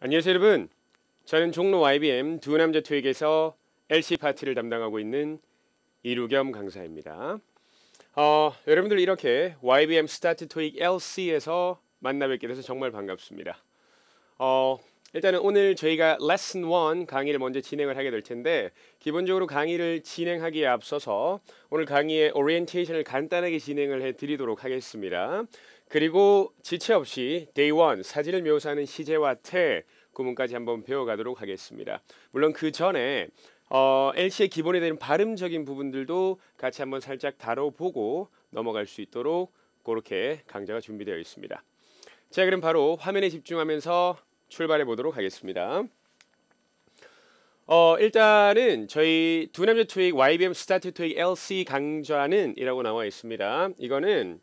안녕하세요 여러분 저는 종로 y b m 두 남자 토익에서 LC 파티를 담당하고 있는 이루겸 강사입니다 어, 여러분들 이렇게 YBM 스타트 토익 LC에서 만나 뵙게 돼서 정말 반갑습니다 어, 일단은 오늘 저희가 레슨 1 강의를 먼저 진행을 하게 될 텐데 기본적으로 강의를 진행하기에 앞서서 오늘 강의의 오리엔테이션을 간단하게 진행을 해 드리도록 하겠습니다. 그리고 지체 없이 데이원 사진을 묘사하는 시제와 태 구문까지 한번 배워가도록 하겠습니다. 물론 그 전에 어, LC의 기본이 되는 발음적인 부분들도 같이 한번 살짝 다뤄보고 넘어갈 수 있도록 그렇게 강좌가 준비되어 있습니다. 자 그럼 바로 화면에 집중하면서 출발해 보도록 하겠습니다. 어, 일단은 저희 두남자 토익 YBM 스타트 토익 LC 강좌는 이라고 나와 있습니다. 이거는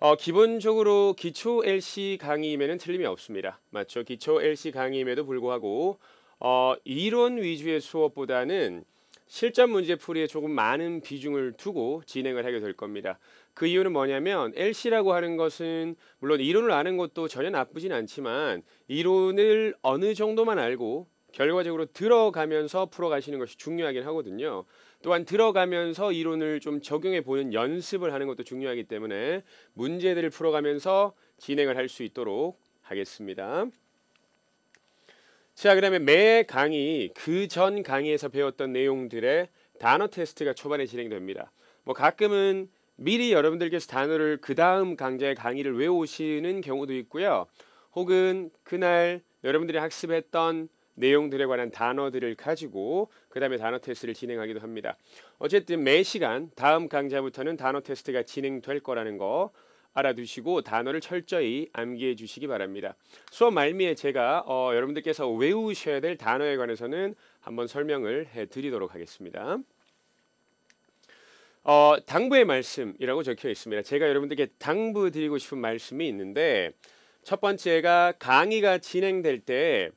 어, 기본적으로 기초 LC 강의임에는 틀림이 없습니다. 맞죠? 기초 LC 강의임에도 불구하고 어, 이론 위주의 수업보다는 실전 문제 풀이에 조금 많은 비중을 두고 진행을 하게 될 겁니다. 그 이유는 뭐냐면 LC라고 하는 것은 물론 이론을 아는 것도 전혀 나쁘진 않지만 이론을 어느 정도만 알고 결과적으로 들어가면서 풀어가시는 것이 중요하긴 하거든요. 또한 들어가면서 이론을 좀 적용해 보는 연습을 하는 것도 중요하기 때문에 문제들을 풀어가면서 진행을 할 수 있도록 하겠습니다. 자, 그다음에 매 강의 그 전 강의에서 배웠던 내용들의 단어 테스트가 초반에 진행됩니다. 뭐 가끔은 미리 여러분들께서 단어를 그 다음 강좌의 강의를 외우시는 경우도 있고요. 혹은 그날 여러분들이 학습했던 내용들에 관한 단어들을 가지고 그 다음에 단어 테스트를 진행하기도 합니다. 어쨌든 매 시간 다음 강좌부터는 단어 테스트가 진행될 거라는 거 알아두시고 단어를 철저히 암기해 주시기 바랍니다. 수업 말미에 제가 어, 여러분들께서 외우셔야 될 단어에 관해서는 한번 설명을 해드리도록 하겠습니다. 어, 당부의 말씀이라고 적혀 있습니다. 제가 여러분들께 당부 드리고 싶은 말씀이 있는데 첫 번째가 강의가 진행될 때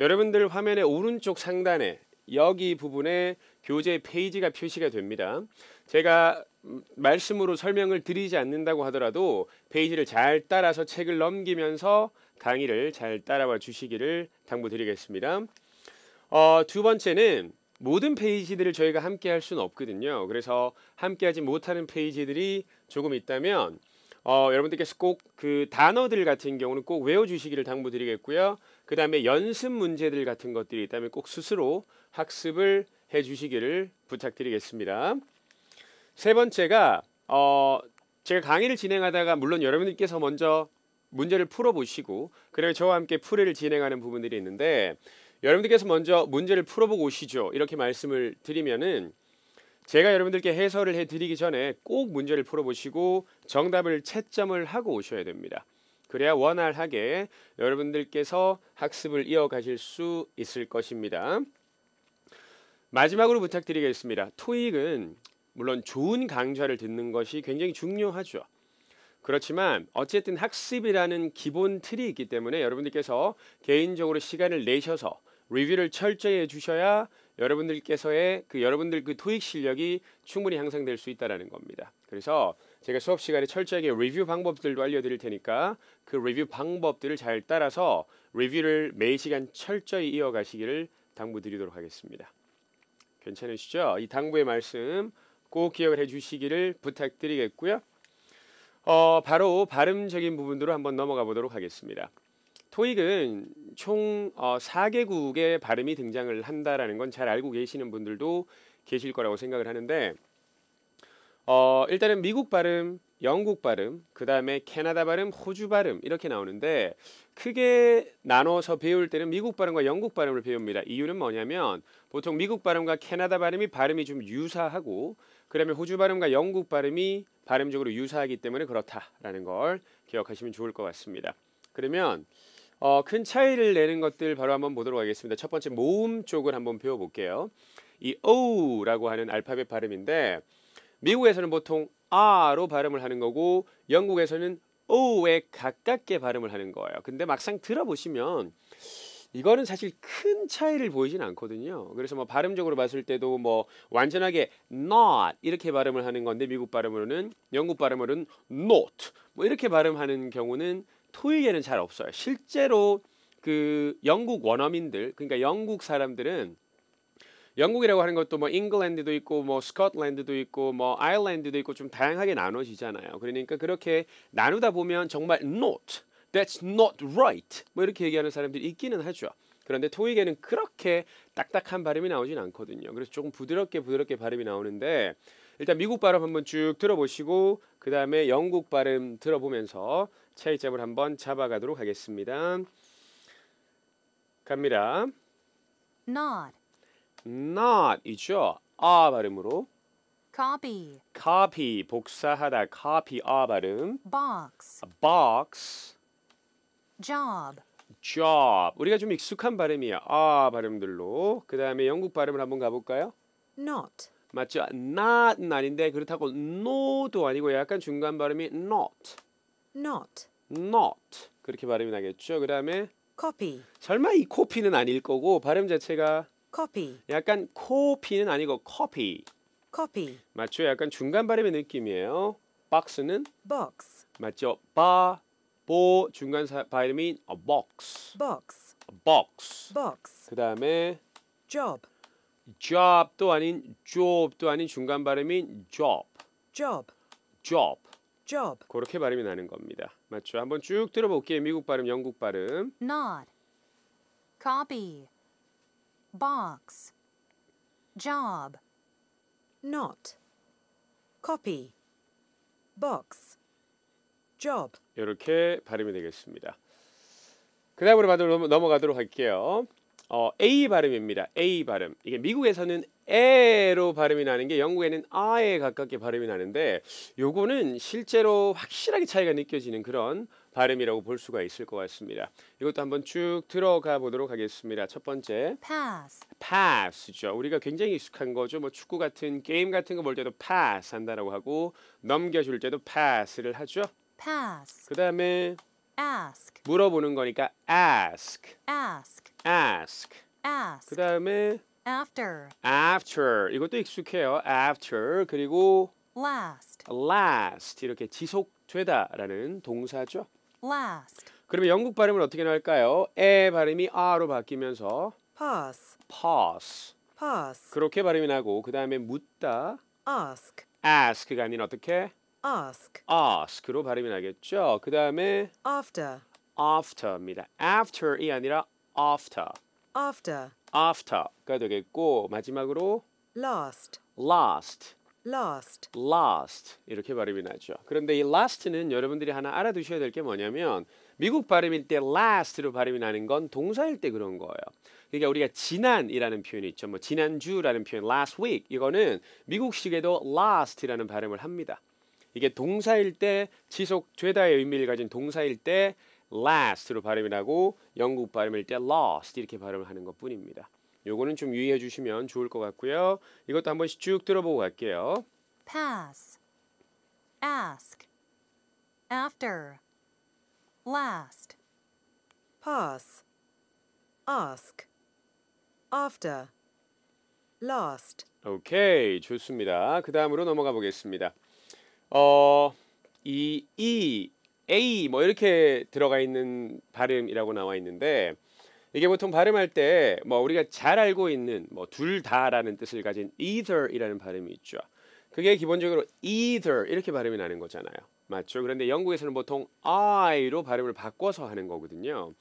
여러분들 화면의 오른쪽 상단에 여기 부분에 교재 페이지가 표시가 됩니다. 제가 말씀으로 설명을 드리지 않는다고 하더라도 페이지를 잘 따라서 책을 넘기면서 강의를 잘 따라와 주시기를 당부드리겠습니다. 어, 두 번째는 모든 페이지들을 저희가 함께 할 수는 없거든요. 그래서 함께 하지 못하는 페이지들이 조금 있다면 어, 여러분들께서 꼭 그 단어들 같은 경우는 꼭 외워주시기를 당부드리겠고요. 그 다음에 연습 문제들 같은 것들이 있다면 꼭 스스로 학습을 해주시기를 부탁드리겠습니다. 세 번째가 어, 제가 강의를 진행하다가 물론 여러분들께서 먼저 문제를 풀어보시고 그리고 저와 함께 풀이를 진행하는 부분들이 있는데 여러분들께서 먼저 문제를 풀어보고 오시죠 이렇게 말씀을 드리면은 제가 여러분들께 해설을 해드리기 전에 꼭 문제를 풀어보시고 정답을 채점을 하고 오셔야 됩니다. 그래야 원활하게 여러분들께서 학습을 이어가실 수 있을 것입니다. 마지막으로 부탁드리겠습니다. 토익은 물론 좋은 강좌를 듣는 것이 굉장히 중요하죠. 그렇지만 어쨌든 학습이라는 기본 틀이 있기 때문에 여러분들께서 개인적으로 시간을 내셔서 리뷰를 철저히 해주셔야 여러분들께서의 그 여러분들 그 토익 실력이 충분히 향상될 수 있다라는 겁니다. 그래서 제가 수업 시간에 철저하게 리뷰 방법들도 알려드릴 테니까 그 리뷰 방법들을 잘 따라서 리뷰를 매 시간 철저히 이어가시기를 당부드리도록 하겠습니다. 괜찮으시죠? 이 당부의 말씀 꼭 기억을 해주시기를 부탁드리겠고요. 어, 바로 발음적인 부분으로 한번 넘어가 보도록 하겠습니다. 토익은 총 어, 4개국의 발음이 등장을 한다라는 건 잘 알고 계시는 분들도 계실 거라고 생각을 하는데 어, 일단은 미국 발음, 영국 발음, 그 다음에 캐나다 발음, 호주 발음 이렇게 나오는데 크게 나눠서 배울 때는 미국 발음과 영국 발음을 배웁니다. 이유는 뭐냐면 보통 미국 발음과 캐나다 발음이 발음이 좀 유사하고 그 다음에 호주 발음과 영국 발음이 발음적으로 유사하기 때문에 그렇다라는 걸 기억하시면 좋을 것 같습니다. 그러면 어, 큰 차이를 내는 것들 바로 한번 보도록 하겠습니다. 첫 번째 모음 쪽을 한번 배워볼게요. 이 O라고 하는 알파벳 발음인데 미국에서는 보통 아로 발음을 하는 거고 영국에서는 오에 가깝게 발음을 하는 거예요. 근데 막상 들어보시면 이거는 사실 큰 차이를 보이진 않거든요. 그래서 뭐 발음적으로 봤을 때도 뭐 완전하게 not 이렇게 발음을 하는 건데 미국 발음으로는 영국 발음으로는 not 뭐 이렇게 발음하는 경우는 토익에는 잘 없어요. 실제로 그 영국 원어민들 그러니까 영국 사람들은 영국이라고 하는 것도 뭐 잉글랜드도 있고 뭐 스코틀랜드도 있고 뭐 아일랜드도 있고 좀 다양하게 나눠지잖아요. 그러니까 그렇게 나누다 보면 정말 not, that's not right 뭐 이렇게 얘기하는 사람들이 있기는 하죠. 그런데 토익에는 그렇게 딱딱한 발음이 나오진 않거든요. 그래서 조금 부드럽게 부드럽게 발음이 나오는데 일단 미국 발음 한번 쭉 들어보시고 그 다음에 영국 발음 들어보면서 차이점을 한번 잡아가도록 하겠습니다. 갑니다. Not not이죠. 아 발음으로. copy. copy 복사하다 copy 아 발음. box. 아, box. job. job. 우리가 좀 익숙한 발음이야. 아 발음들로. 그다음에 영국 발음을 한번 가 볼까요? not. 맞죠? not은 아닌데 그렇다고 no도 아니고 약간 중간 발음이 not. not. not. 그렇게 발음이 나겠죠. 그다음에 copy. 설마 이 copy는 아닐 거고 발음 자체가 커피. 약간 코피는 아니고 커피. 커피. 맞죠? 약간 중간 발음의 느낌이에요. 박스는 b o 맞죠? 바, 보 중간 발음인 a box. box. A box. box. 그다음에 job. job도 아닌 job도 아닌 중간 발음인 job. job. job. job. 그렇게 발음이 나는 겁니다. 맞죠? 한번 쭉 들어볼게요. 미국 발음, 영국 발음. nod. copy. box, job, not, copy, box, job. 이렇게 발음이 되겠습니다. 그 다음으로 넘어가도록 할게요. 어, A 발음입니다. A 발음. 이게 미국에서는 에로 발음이 나는 게 영국에는 아에 가깝게 발음이 나는데 요거는 실제로 확실하게 차이가 느껴지는 그런 발음이라고 볼 수가 있을 것 같습니다. 이것도 한번 쭉 들어가 보도록 하겠습니다. 첫 번째 pass. pass죠. 우리가 굉장히 익숙한 거죠. 뭐 축구 같은 게임 같은 거 볼 때도 pass 한다라고 하고 넘겨줄 때도 pass를 하죠. pass. 그다음에 ask. 물어보는 거니까 ask. ask. ask. ask. 그다음에 after. after. 이것도 익숙해요. after. 그리고 last. last 이렇게 지속되다라는 동사죠. last. 그러면 영국 발음은 어떻게 나올까요? 에 발음이 아로 바뀌면서 pass, pass, pass. 그렇게 발음이 나고 그 다음에 묻다 ask, ask가 아닌 어떻게 ask, ask로 발음이 나겠죠. 그 다음에 after, after입니다. after이 아니라 after, after, after가 되겠고 마지막으로 lost, lost. lost. lost 이렇게 발음이 나죠. 그런데 이 lost는 여러분들이 하나 알아두셔야 될 게 뭐냐면 미국 발음일 때 last로 발음이 나는 건 동사일 때 그런 거예요. 그러니까 우리가 지난이라는 표현이 있죠. 뭐 지난주라는 표현 last week 이거는 미국식에도 last라는 발음을 합니다. 이게 동사일 때 지속되다의 의미를 가진 동사일 때 last로 발음이 나고 영국 발음일 때 lost 이렇게 발음을 하는 것뿐입니다. 요거는 좀 유의해 주시면 좋을 것 같고요. 이것도 한 번씩 쭉 들어보고 갈게요. pass ask after last pass ask after last 오케이 좋습니다. 그 다음으로 넘어가 보겠습니다. 어, 이 E, A 뭐 이렇게 들어가 있는 발음이라고 나와 있는데 이게 보통 발음할 때 뭐 우리가 잘 알고 있는 뭐 둘 다라는 뜻을 가진 either이라는 발음이 있죠. 그게 기본적으로 either 이렇게 발음이 나는 거잖아요. 맞죠? 그런데 영국에서는 보통 I로 발음을 바꿔서 하는 거거든요.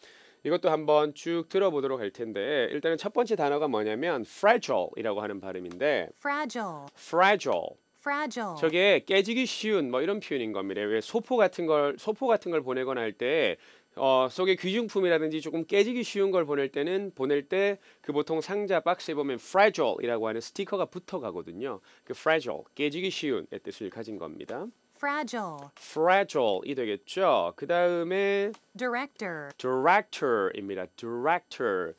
이것도 한번 쭉 들어보도록 할 텐데 일단은 첫 번째 단어가 뭐냐면 fragile이라고 하는 발음인데 fragile, fragile. fragile. 저게 깨지기 쉬운 뭐 이런 표현인 겁니다. 왜 소포 같은 걸 소포 같은 걸 보내거나 할때 어, 속에 귀중품이라든지 조금 깨지기 쉬운 걸 보낼 때는 보낼 때 그 보통 상자 박스에 보면 fragile이라고 하는 스티커가 붙어가거든요. 그 fragile 깨지기 쉬운의 뜻을 가진 겁니다. fragile. fragile이 되겠죠. 그 다음에 director. director입니다. director.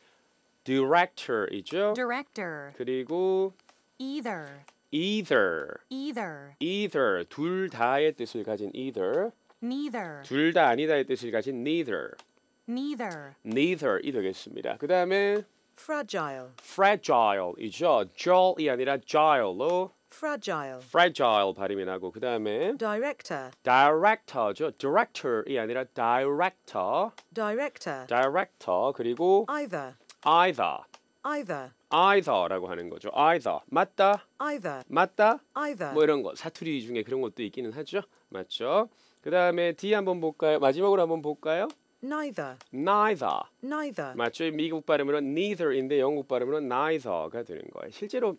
director이죠. director. 그리고 either. either. either. either 둘 다의 뜻을 가진 either. neither. 둘 다 아니다의 뜻을 가진 neither. neither. neither이 되겠습니다. 그 다음에 fragile. fragile이죠. jol이 아니라 gile로 fragile. fragile 발음이 나고 그 다음에 director. director죠. director이 아니라 director. director. director 그리고 either. either. either. either라고 하는 거죠. either 맞다. either 맞다. either 뭐 이런 거 사투리 중에 그런 것도 있기는 하죠. 맞죠? 그 다음에 D 한번 볼까요? 마지막으로 한번 볼까요? Neither. Neither. Neither. 맞죠? 미국 발음으로는 neither인데 영국 발음으로는 neither가 되는 거예요. 실제로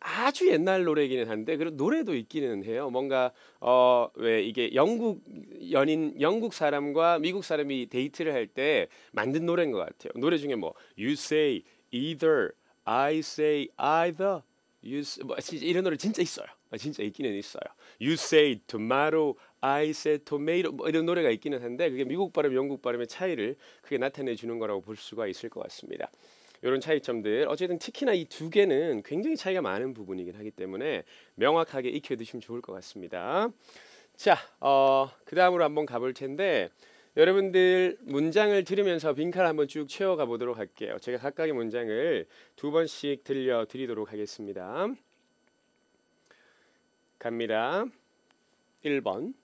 아주 옛날 노래기는 이 한데 그리고 노래도 있기는 해요. 뭔가 어왜 이게 영국 연인 영국 사람과 미국 사람이 데이트를 할 때 만든 노래인 것 같아요. 노래 중에 뭐 You say either, I say either, You 뭐, 이런 노래 진짜 있어요. 아, 진짜 있기는 있어요. You say tomorrow, I said tomato 뭐 이런 노래가 있기는 한데 그게 미국 발음, 영국 발음의 차이를 크게 나타내 주는 거라고 볼 수가 있을 것 같습니다. 이런 차이점들 어쨌든 특히나 이 두 개는 굉장히 차이가 많은 부분이긴 하기 때문에 명확하게 익혀 두시면 좋을 것 같습니다. 자, 어, 그 다음으로 한번 가볼 텐데 여러분들 문장을 들으면서 빈칸 한번 쭉 채워가 보도록 할게요. 제가 각각의 문장을 두 번씩 들려 드리도록 하겠습니다. 갑니다. 1번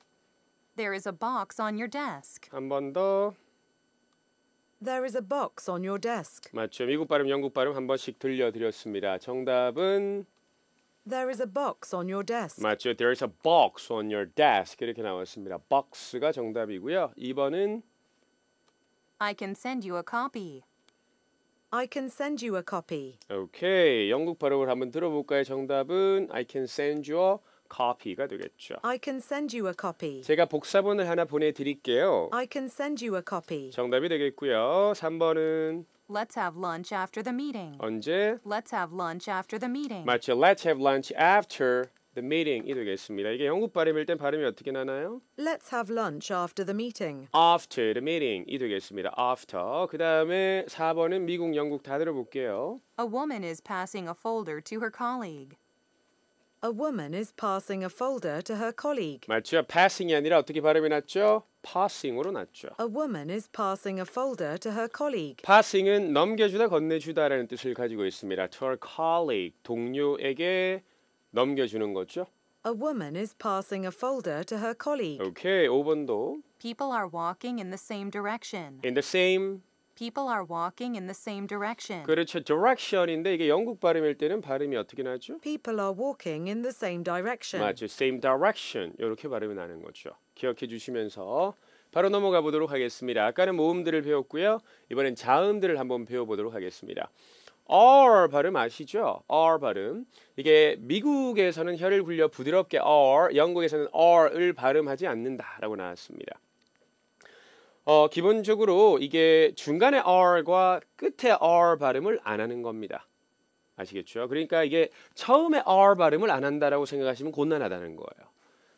There is a box on your desk. 한 번 더. There is a box on your desk. 맞죠. 미국 발음, 영국 발음 한 번씩 들려드렸습니다. 정답은 There is a box on your desk. 맞죠. There is a box on your desk. 이렇게 나왔습니다. box가 정답이고요. 2번은 I can send you a copy. I can send you a copy. 오케이. 영국 발음을 한번 들어볼까요? 정답은 I can send you a copy가 되겠죠. I can send you a copy. 제가 복사본을 하나 보내드릴게요. I can send you a copy. 정답이 되겠고요. 3번은 Let's have lunch after the meeting. 언제? Let's have lunch after the meeting. 맞죠. Let's have lunch after the meeting이 되겠습니다. 이게 영국 발음일 땐 발음이 어떻게 나나요? Let's have lunch after the meeting. After the meeting이 되겠습니다. After. 그 다음에 4번은 미국, 영국 다 들어볼게요. A woman is passing a folder to her colleague. A woman is passing a folder to her colleague. 맞죠? passing이 아니라 어떻게 발음이 났죠? passing으로 났죠. A woman is passing a folder to her colleague. passing은 넘겨주다 건네주다라는 뜻을 가지고 있습니다. to her colleague 동료에게 넘겨주는 거죠. A woman is passing a folder to her colleague. 오케이, 5번도 People are walking in the same direction. in the same People are walking in the same direction. 그렇죠. direction인데 이게 영국 발음일 때는 발음이 어떻게 나죠? People are walking in the same direction. 맞죠. same direction. 이렇게 발음이 나는 거죠. 기억해 주시면서 바로 넘어가 보도록 하겠습니다. 아까는 모음들을 배웠고요. 이번엔 자음들을 한번 배워 보도록 하겠습니다. R 발음 아시죠? R 발음. 이게 미국에서는 혀를 굴려 부드럽게 R, 영국에서는 R을 발음하지 않는다라고 나왔습니다. 어, 기본적으로 이게 중간에 R과 끝에 R 발음을 안 하는 겁니다. 아시겠죠? 그러니까 이게 처음에 R 발음을 안 한다라고 생각하시면 곤란하다는 거예요.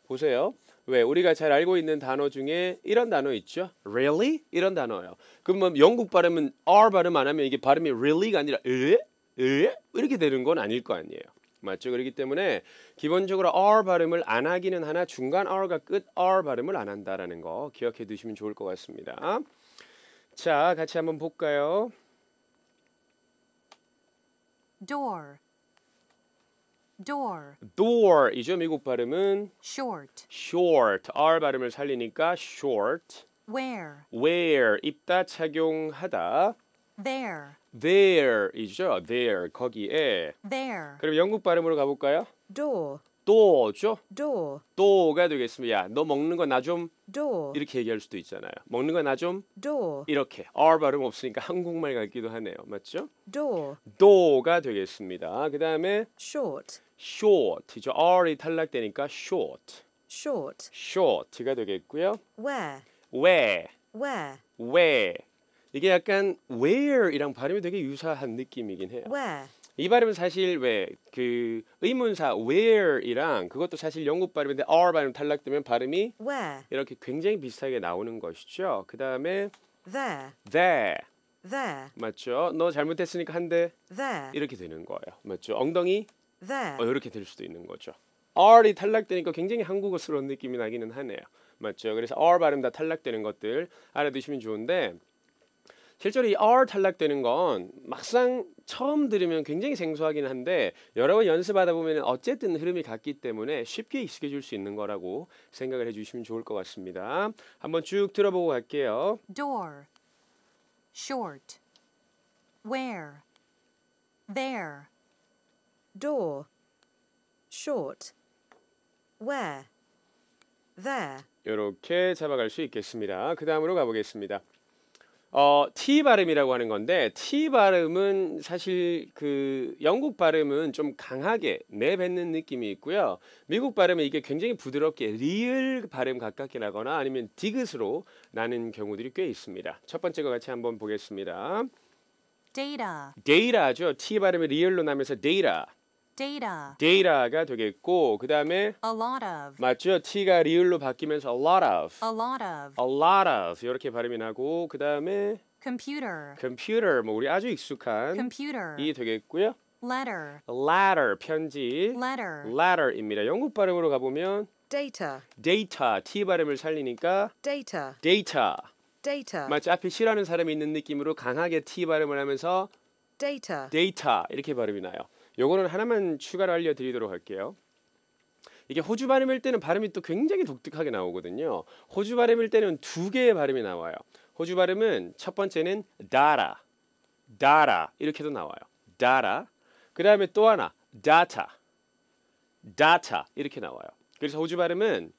보세요. 왜 우리가 잘 알고 있는 단어 중에 이런 단어 있죠? really 이런 단어예요. 그러면 영국 발음은 R 발음 안 하면 이게 발음이 really가 아니라 으, 으 이렇게 되는 건 아닐 거 아니에요. 맞죠? 그렇기 때문에 기본적으로 r 발음을 안 하기는 하나 중간 r과 끝 r 발음을 안 한다라는 거 기억해 두시면 좋을 것 같습니다. 자, 같이 한번 볼까요? door door door이죠 미국 발음은 short short r 발음을 살리니까 short w h e r e w h e r e 입다 착용하다 There. There이죠. There 거기에. There. 그럼 영국 발음으로 가볼까요? Door. door죠. door. door가 되겠습니다. 야, 너 먹는 거 나 좀. door. 이렇게 얘기할 수도 있잖아요. 먹는 거 나 좀. door. 이렇게. r 발음 없으니까 한국말 같기도 하네요. 맞죠? door. door가 되겠습니다. 그다음에 short. short이죠. r이 탈락되니까 short. short. short가 되겠고요. where. where. where. where. 이게 약간 where이랑 발음이 되게 유사한 느낌이긴 해요. Where. 이 발음은 사실 왜 그 의문사 where이랑 그것도 사실 영국 발음인데 r 발음 탈락되면 발음이 where 이렇게 굉장히 비슷하게 나오는 것이죠. 그 다음에 there there there 맞죠? 너 잘못했으니까 한대 there 이렇게 되는 거예요. 맞죠? 엉덩이 there 어, 이렇게 될 수도 있는 거죠. R이 탈락되니까 굉장히 한국어스러운 느낌이 나기는 하네요. 맞죠? 그래서 R 발음 다 탈락되는 것들 알아두시면 좋은데 실제로 이 R 탈락되는 건 막상 처음 들으면 굉장히 생소하긴 한데 여러 번 연습하다 보면 어쨌든 흐름이 같기 때문에 쉽게 익숙해질 수 있는 거라고 생각을 해주시면 좋을 것 같습니다. 한번 쭉 들어보고 갈게요. Door, short, where, there, door, short, where, there. 이렇게 잡아갈 수 있겠습니다. 그 다음으로 가보겠습니다. 어, T 발음이라고 하는 건데 T 발음은 사실 그 영국 발음은 좀 강하게 내뱉는 느낌이 있고요. 미국 발음은 이게 굉장히 부드럽게 리을 발음 가깝게 나거나 아니면 디귿으로 나는 경우들이 꽤 있습니다. 첫 번째과 같이 한번 보겠습니다. data. data죠. T 발음이 리을로 나면서 data. data. data가 되겠고 그다음에 a lot of 맞죠? t가 리을로 바뀌면서 a lot of a lot of a lot of 이렇게 발음이 나고 그다음에 computer computer 뭐 우리 아주 익숙한 computer 이 되겠고요. letter letter 편지 letter letter입니다. 영국 발음으로 가 보면 data data t 발음을 살리니까 data data data 마치 앞에 싫어하는 사람이 있는 느낌으로 강하게 t 발음을 하면서 data data 이렇게 발음이 나요. 요거는 하나만 추가로 알려드리도록 할게요. 이게 호주 발음일 때는 발음이 또 굉장히 독특하게 나오거든요. 호주 발음일 때는 두 개의 발음이 나와요. 호주 발음은 첫 번째는 다라, 다라 이렇게도 나와요. 다라. 그 다음에 또 하나 다타, 다타 이렇게 나와요. 그래서 호주 발음은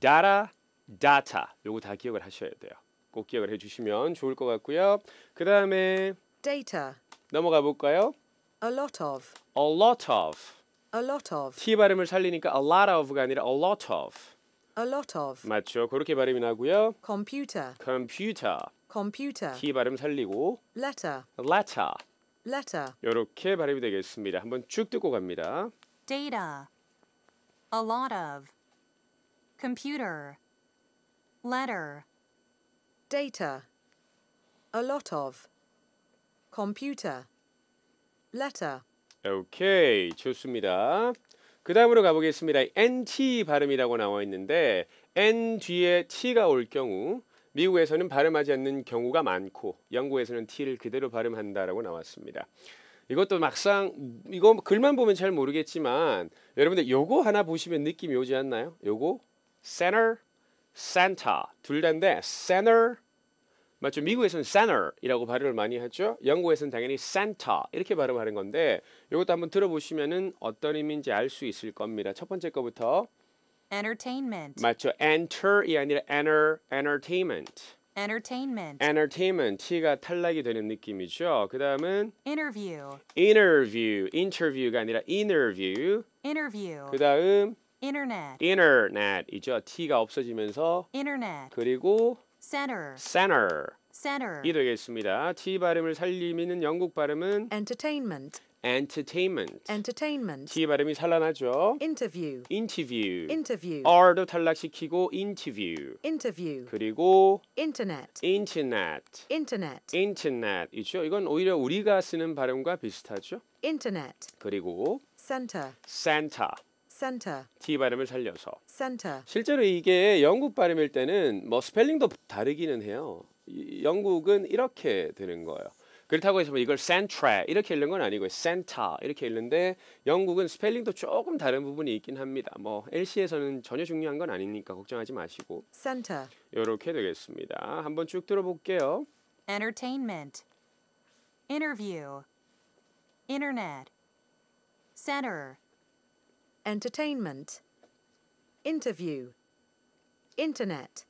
다라, 다타 요거 다 기억을 하셔야 돼요. 꼭 기억을 해주시면 좋을 것 같고요. 그 다음에 데이터 넘어가 볼까요? A lot of. A lot of. A lot of. T 발음을 살리니까 a lot of가 아니라 a lot of. A lot of. 맞죠? 그렇게 발음이 나고요. Computer. Computer. Computer. T 발음 살리고. Letter. Letter. Letter. 이렇게 발음이 되겠습니다. 한번 쭉 듣고 갑니다. Data. A lot of. Computer. Letter. Data. A lot of. Computer. letter. 오케이, 좋습니다. 그 다음으로 가보겠습니다. NT 발음이라고 나와 있는데 N 뒤에 T가 올 경우 미국에서는 발음하지 않는 경우가 많고 영국에서는 T를 그대로 발음한다라고 나왔습니다. 이것도 막상 이거 글만 보면 잘 모르겠지만 여러분들 요거 하나 보시면 느낌이 오지 않나요? 요거 center, center 둘 다인데 center 맞죠? 미국에서는 center이라고 발음을 많이 하죠. 영국에서는 당연히 center 이렇게 발음하는 건데 이것도 한번 들어보시면은 어떤 의미인지 알 수 있을 겁니다. 첫 번째 거부터 entertainment 맞죠? enter이 아니라 enter entertainment entertainment entertainment t가 탈락이 되는 느낌이죠. 그다음은 interview interview interview가 아니라 interview interview 그다음 internet internet이죠. t가 없어지면서 internet 그리고 center, center. center. 이 되겠습니다. T 발음을 살리미는 영국 발음은 entertainment, entertainment. entertainment. T 발음이 산란하죠. interview, interview. interview. R도 탈락시키고 interview. interview. 그리고 internet, internet. internet. internet. 이죠. 이건 오히려 우리가 쓰는 발음과 비슷하죠. internet. 그리고 center, center. center. T 발음을 살려서 산타. 실제로 이게 영국 발음일 때는 뭐 스펠링도 다르기는 해요. 영국은 이렇게 되는 거예요. 그렇다고 해서 뭐 이걸 센트라 이렇게 읽는 건아니고 센타 이렇게 읽는데 영국은 스펠링도 조금 다른 부분이 있긴 합니다. 뭐 LC에서는 전혀 중요한 건 아니니까 걱정하지 마시고. 센타. 이렇게 되겠습니다. 한번 쭉 들어볼게요. Entertainment, interview, internet, center. Entertainment. interview, internet,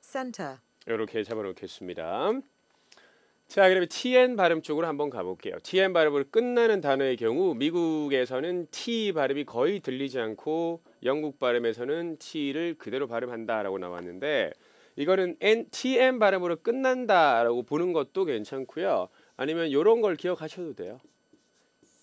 center. 이렇게 잡아놓겠습니다. 자, 그러면 TN 발음 쪽으로 한번 가볼게요. TN 발음으로 끝나는 단어의 경우 미국에서는 T 발음이 거의 들리지 않고 영국 발음에서는 T를 그대로 발음한다라고 나왔는데 이거는 N, TN 발음으로 끝난다라고 보는 것도 괜찮고요. 아니면 이런 걸 기억하셔도 돼요.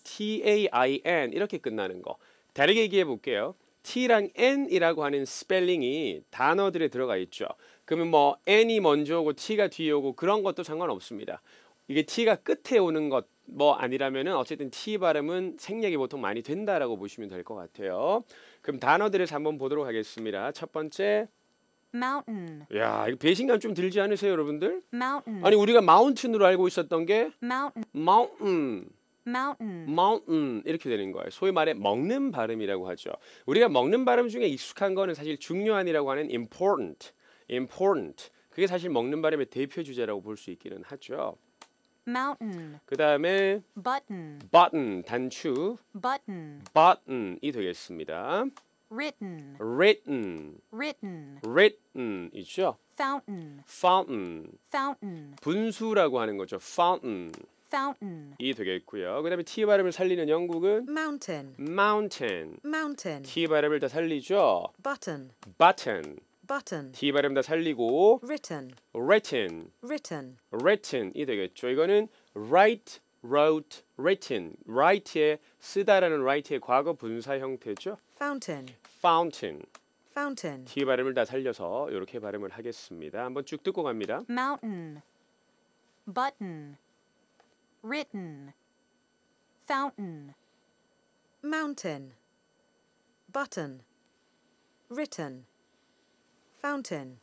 T A I N 이렇게 끝나는 거. 다르게 얘기해 볼게요. T랑 N이라고 하는 스펠링이 단어들에 들어가 있죠. 그러면 뭐 N이 먼저 오고 T가 뒤에 오고 그런 것도 상관없습니다. 이게 T가 끝에 오는 것 뭐아니라면 어쨌든 T 발음은 생략이 보통 많이 된다라고 보시면 될 것 같아요. 그럼 단어들을 한번 보도록 하겠습니다. 첫 번째 mountain. 야, 이거 배신감 좀 들지 않으세요, 여러분들? mountain. 아니 우리가 마운틴으로 알고 있었던 게 mountain. mountain. mountain. mountain 이렇게 되는 거예요. 소위 말해 먹는 발음이라고 하죠. 우리가 먹는 발음 중에 익숙한 거는 사실 중요한이라고 하는 important, important. 그게 사실 먹는 발음의 대표 주제라고 볼 수 있기는 하죠. mountain. 그다음에 button. button 단추 button. button이 되겠습니다. written. written. written. w r i t t e n 있죠 fountain. fountain. fountain. 분수라고 하는 거죠. fountain. fountain. 이 되겠고요. 그다음에 t 발음을 살리는 영국은 mountain. mountain. mountain. t 발음을 다 살리죠. button. button. button. t 발음 다 살리고 written. written. written. written 이 되겠죠. 이거는 write, wrote, written. write의 쓰다라는 write의 과거 분사 형태죠. fountain. fountain. fountain. t 발음을 다 살려서 이렇게 발음을 하겠습니다. 한번 쭉 듣고 갑니다. mountain. button. written, fountain, mountain, button, written, fountain.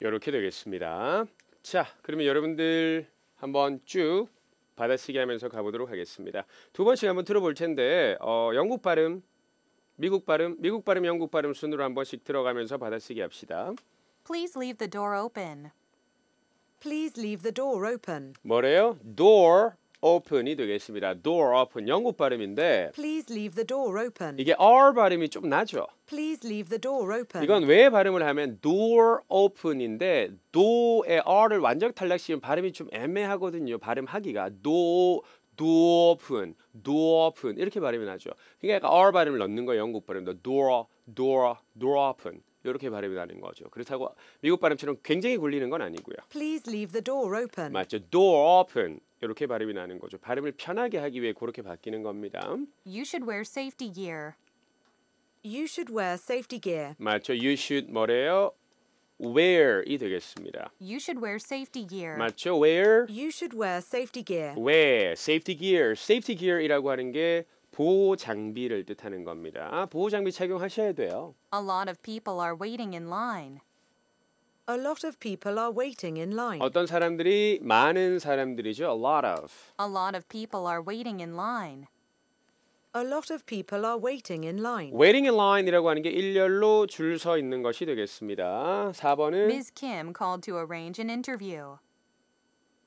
이렇게 되겠습니다. 자, 그러면 여러분들 한번 쭉 받아쓰기 하면서 가보도록 하겠습니다. 두 번씩 한번 들어볼 텐데 어, 영국 발음, 미국 발음, 미국 발음, 영국 발음 순으로 한 번씩 들어가면서 받아쓰기 합시다. Please leave the door open. Please leave the door open. 뭐래요? Door open이 되겠습니다. door open 영국 발음인데 Please leave the door open. 이게 r 발음이 좀 나죠. Please leave the door open. 이건 왜 발음을 하면 door open인데 do의 r을 완전 탈락시키면 발음이 좀 애매하거든요. 발음하기가 do door open, door open 이렇게 발음이 나죠. 그러니까 r 발음을 넣는 거예요. 영국 발음도 door, door, door open. 이렇게 발음이 나는 거죠. 그렇다고 미국 발음처럼 굉장히 굴리는 건 아니고요. Please leave the door open. 맞죠. Door open. 이렇게 발음이 나는 거죠. 발음을 편하게 하기 위해 그렇게 바뀌는 겁니다. You should wear safety gear. You should wear safety gear. 맞죠. You should 뭐래요? wear이 되겠습니다. You should wear safety gear. 맞죠? wear. You should wear safety gear. wear, safety gear. safety gear이라고 하는 게 보호 장비를 뜻하는 겁니다. 보호 장비 착용하셔야 돼요. A lot of people are waiting in line. A lot of people are waiting in line. 어떤 사람들이 많은 사람들이죠. A lot of. A lot of people are waiting in line. A lot of people are waiting in line. waiting in line이라고 하는 게 일렬로 줄 서 있는 것이 되겠습니다. 4번은 Ms. Kim called to arrange an interview.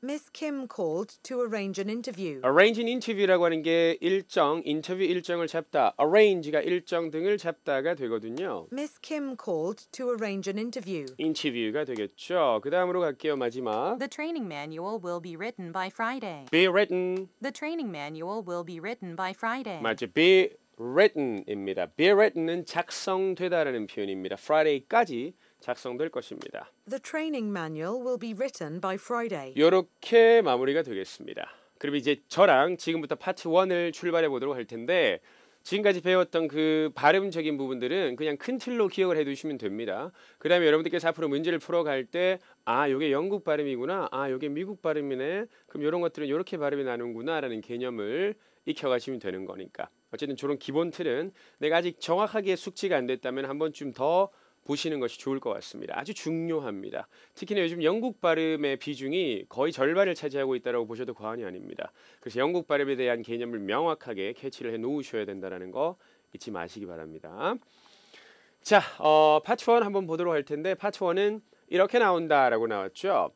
Miss Kim called to arrange an interview. arrange an interview라고 하는 게 일정, 인터뷰 일정을 잡다. arrange가 일정 등을 잡다가 되거든요. Miss Kim called to arrange an interview. 인터뷰가 되겠죠. 그 다음으로 갈게요. 마지막. The training manual will be written by Friday. be written. The training manual will be written by Friday. 맞죠. be written입니다. be written은 작성되다라는 표현입니다. Friday까지 작성될 것입니다. The training manual will be written by Friday. 이렇게 마무리가 되겠습니다. 그럼 이제 저랑 지금부터 파트 1을 출발해 보도록 할 텐데 지금까지 배웠던 그 발음적인 부분들은 그냥 큰 틀로 기억을 해두시면 됩니다. 그 다음에 여러분들께서 앞으로 문제를 풀어갈 때 아, 이게 영국 발음이구나. 아, 이게 미국 발음이네. 그럼 요런 것들은 요렇게 발음이 나는구나 라는 개념을 익혀가시면 되는 거니까. 어쨌든 저런 기본 틀은 내가 아직 정확하게 숙지가 안 됐다면 한 번쯤 더 보시는 것이 좋을 것 같습니다. 아주 중요합니다. 특히나 요즘 영국 발음의 비중이 거의 절반을 차지하고 있다고 보셔도 과언이 아닙니다. 그래서 영국 발음에 대한 개념을 명확하게 캐치를 해 놓으셔야 된다는 거 잊지 마시기 바랍니다. 자, 어, 파트 1 한번 보도록 할 텐데 파트 1은 이렇게 나온다라고 나왔죠.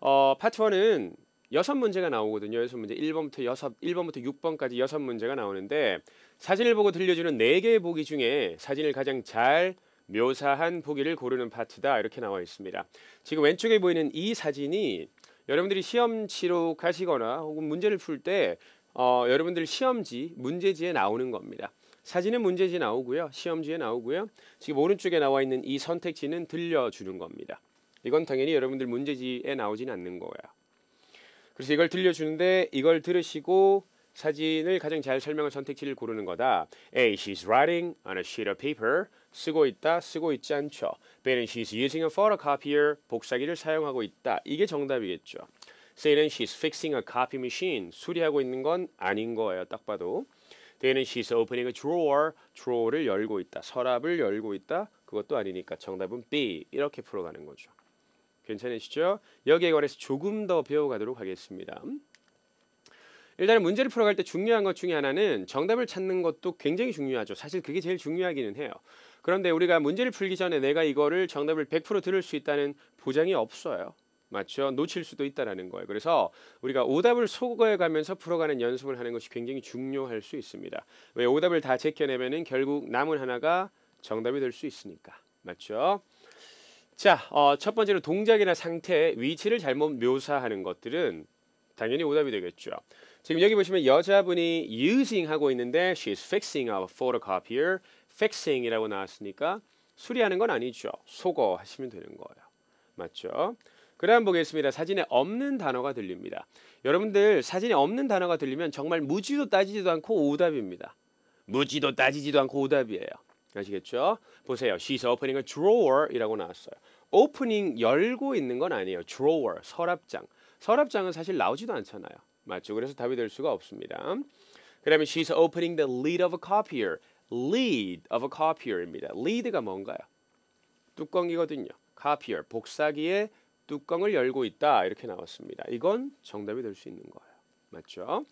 어, 파트 1은 여섯 문제가 나오거든요. 여섯 문제 1번부터 여섯 1번부터 6번까지 여섯 문제가 나오는데 사진을 보고 들려주는 네 개의 보기 중에 사진을 가장 잘 묘사한 보기를 고르는 파트다 이렇게 나와 있습니다. 지금 왼쪽에 보이는 이 사진이 여러분들이 시험 치록가시거나 혹은 문제를 풀때 어, 여러분들 시험지 문제지에 나오는 겁니다. 사진은 문제지 나오고요. 시험지에 나오고요. 지금 오른쪽에 나와 있는 이 선택지는 들려주는 겁니다. 이건 당연히 여러분들 문제지에 나오진 않는 거예요. 그래서 이걸 들려주는데 이걸 들으시고 사진을 가장 잘 설명한 선택지를 고르는 거다. A. She's writing on a sheet of paper 쓰고 있다, 쓰고 있지 않죠. b e a she's using a photocopier, 복사기를 사용하고 있다. 이게 정답이겠죠. Say는 she's fixing a copy machine, 수리하고 있는 건 아닌 거예요. 딱 봐도. t h e y she's opening a drawer, drawer를 열고 있다. 서랍을 열고 있다. 그것도 아니니까 정답은 B. 이렇게 풀어가는 거죠. 괜찮으시죠? 여기에 관해서 조금 더 배워가도록 하겠습니다. 일단 문제를 풀어갈 때 중요한 것 중에 하나는 정답을 찾는 것도 굉장히 중요하죠. 사실 그게 제일 중요하기는 해요. 그런데 우리가 문제를 풀기 전에 내가 이거를 정답을 100% 들을 수 있다는 보장이 없어요. 맞죠? 놓칠 수도 있다라는 거예요. 그래서 우리가 오답을 속어해 가면서 풀어가는 연습을 하는 것이 굉장히 중요할 수 있습니다. 왜 오답을 다제껴내면 결국 남은 하나가 정답이 될 수 있으니까. 맞죠? 자, 어, 첫 번째로 동작이나 상태, 위치를 잘못 묘사하는 것들은 당연히 오답이 되겠죠. 지금 여기 보시면 여자분이 using 하고 있는데 she's fixing a photocopier fixing이라고 나왔으니까 수리하는 건 아니죠. 속어 하시면 되는 거예요. 맞죠? 그다음 보겠습니다. 사진에 없는 단어가 들립니다. 여러분들 사진에 없는 단어가 들리면 정말 무지도 따지지도 않고 오답입니다. 무지도 따지지도 않고 오답이에요. 아시겠죠? 보세요. She's opening a drawer이라고 나왔어요. 오프닝 열고 있는 건 아니에요. drawer, 서랍장. 서랍장은 사실 나오지도 않잖아요. 맞죠? 그래서 답이 될 수가 없습니다. 그 다음에 she's opening the lid of a copier. lead of a copier입니다. lead가 뭔가요? 뚜껑이거든요. copier, 복사기에 뚜껑을 열고 있다 이렇게 나왔습니다. 이건 정답이 될 수 있는 거예요. 맞죠?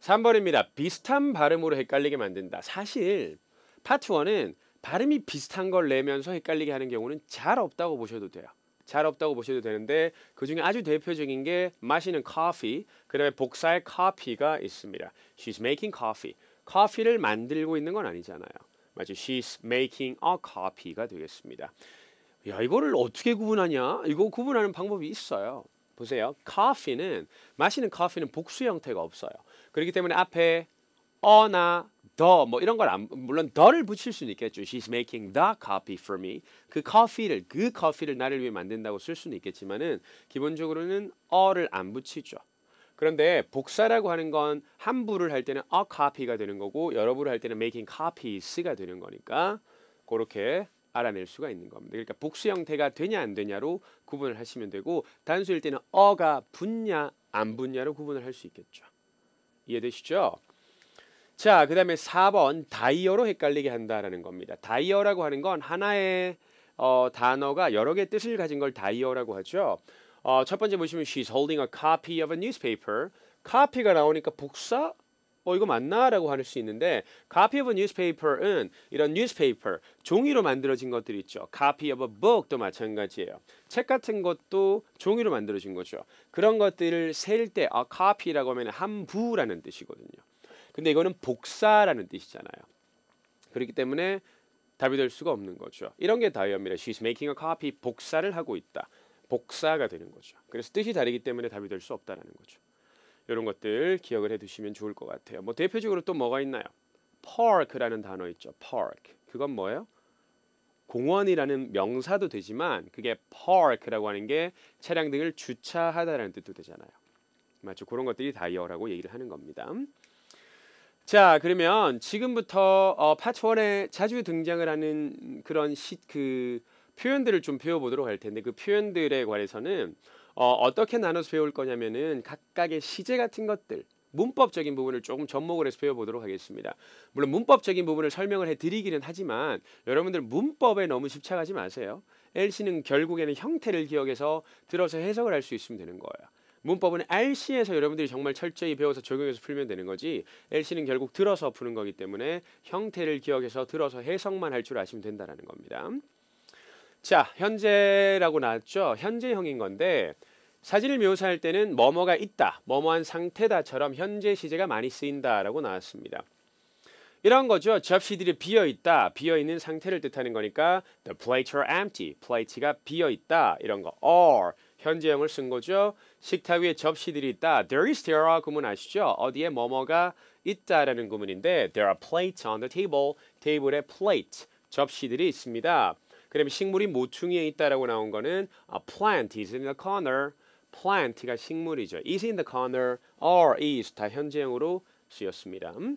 3번입니다. 비슷한 발음으로 헷갈리게 만든다. 사실 파트 1은 발음이 비슷한 걸 내면서 헷갈리게 하는 경우는 잘 없다고 보셔도 돼요. 잘 없다고 보셔도 되는데 그 중에 아주 대표적인 게 마시는 커피, 그다음에 복사의 커피가 있습니다. She's making coffee. 커피를 만들고 있는 건 아니잖아요. 마치 she's making a coffee가 되겠습니다. 야, 이거를 어떻게 구분하냐? 이거 구분하는 방법이 있어요. 보세요. 커피는 마시는 커피는 복수 형태가 없어요. 그렇기 때문에 앞에 어나 더뭐 이런 걸 안, 물론 더를 붙일 수는 있겠죠. She's making the coffee for me. 그 커피를 그 커피를 나를 위해 만든다고 쓸 수는 있겠지만은 기본적으로는 어를 안 붙이죠. 그런데 복사라고 하는 건 함부를 할 때는 a copy가 되는 거고 여러분을 할 때는 making copies가 되는 거니까 그렇게 알아낼 수가 있는 겁니다. 그러니까 복수 형태가 되냐 안 되냐로 구분을 하시면 되고 단수일 때는 어가 붙냐 안 붙냐로 구분을 할 수 있겠죠. 이해되시죠? 자, 그 다음에 4번 다이어로 헷갈리게 한다라는 겁니다. 다이어라고 하는 건 하나의 어, 단어가 여러 개 뜻을 가진 걸 다이어라고 하죠. 어, 첫 번째 보시면 she's holding a copy of a newspaper. copy가 나오니까 복사 어 이거 맞나? 라고 할 수 있는데 copy of a newspaper은 이런 newspaper, 종이로 만들어진 것들 있죠. copy of a book도 마찬가지예요. 책 같은 것도 종이로 만들어진 거죠. 그런 것들을 셀때 a copy라고 하면 한 부라는 뜻이거든요. 근데 이거는 복사라는 뜻이잖아요. 그렇기 때문에 답이 될 수가 없는 거죠. 이런 게 다이어미래. She's making a copy. 복사를 하고 있다. 복사가 되는 거죠. 그래서 뜻이 다르기 때문에 답이 될 수 없다라는 거죠. 이런 것들 기억을 해두시면 좋을 것 같아요. 뭐 대표적으로 또 뭐가 있나요? park라는 단어 있죠. park 그건 뭐예요? 공원이라는 명사도 되지만 그게 park라고 하는 게 차량 등을 주차하다라는 뜻도 되잖아요. 맞죠? 그런 것들이 다이어라고 얘기를 하는 겁니다. 자, 그러면 지금부터 어, 파트 1에 자주 등장을 하는 그런 시, 그 표현들을 좀 배워보도록 할 텐데 그 표현들에 관해서는 어, 어떻게 나눠서 배울 거냐면은 각각의 시제 같은 것들 문법적인 부분을 조금 접목을 해서 배워보도록 하겠습니다. 물론 문법적인 부분을 설명을 해드리기는 하지만 여러분들 문법에 너무 집착하지 마세요. LC는 결국에는 형태를 기억해서 들어서 해석을 할 수 있으면 되는 거예요. 문법은 RC에서 여러분들이 정말 철저히 배워서 적용해서 풀면 되는 거지 LC는 결국 들어서 푸는 거기 때문에 형태를 기억해서 들어서 해석만 할 줄 아시면 된다는 겁니다. 자, 현재라고 나왔죠. 현재형인 건데 사진을 묘사할 때는 뭐뭐가 있다, 뭐뭐한 상태다처럼 현재 시제가 많이 쓰인다라고 나왔습니다. 이런 거죠. 접시들이 비어 있다, 비어 있는 상태를 뜻하는 거니까 the plates are empty, plate가 비어 있다 이런 거. a r 현재형을 쓴 거죠. 식탁 위에 접시들이 있다. There is there are 구문 아시죠? 어디에 뭐뭐가 있다라는 구문인데 there are plates on the table, 테이블에 plate 접시들이 있습니다. 그럼 식물이 모퉁이에 있다라고 나온 거는 a 아, plant is in the corner. plant가 식물이죠. is in the corner, or is 다 현재형으로 쓰였습니다. 음?